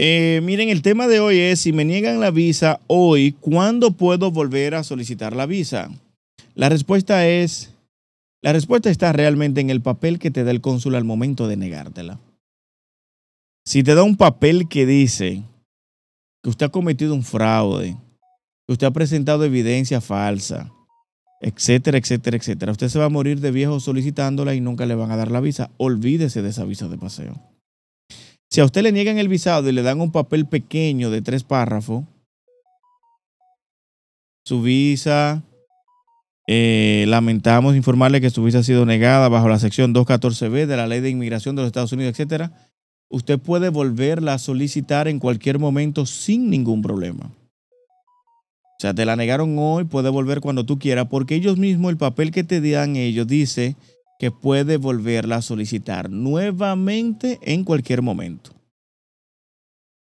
Eh, miren, el tema de hoy es, si me niegan la visa hoy, ¿cuándo puedo volver a solicitar la visa? La respuesta es, la respuesta está realmente en el papel que te da el cónsul al momento de negártela. Si te da un papel que dice que usted ha cometido un fraude, que usted ha presentado evidencia falsa, etcétera, etcétera, etcétera, usted se va a morir de viejo solicitándola y nunca le van a dar la visa. Olvídese de esa visa de paseo. Si a usted le niegan el visado y le dan un papel pequeño de tres párrafos, su visa, eh, lamentamos informarle que su visa ha sido negada bajo la sección 214b de la Ley de Inmigración de los Estados Unidos, etc. Usted puede volverla a solicitar en cualquier momento sin ningún problema. O sea, te la negaron hoy, puede volver cuando tú quieras, porque ellos mismos, el papel que te dan ellos dice que puede volverla a solicitar nuevamente en cualquier momento.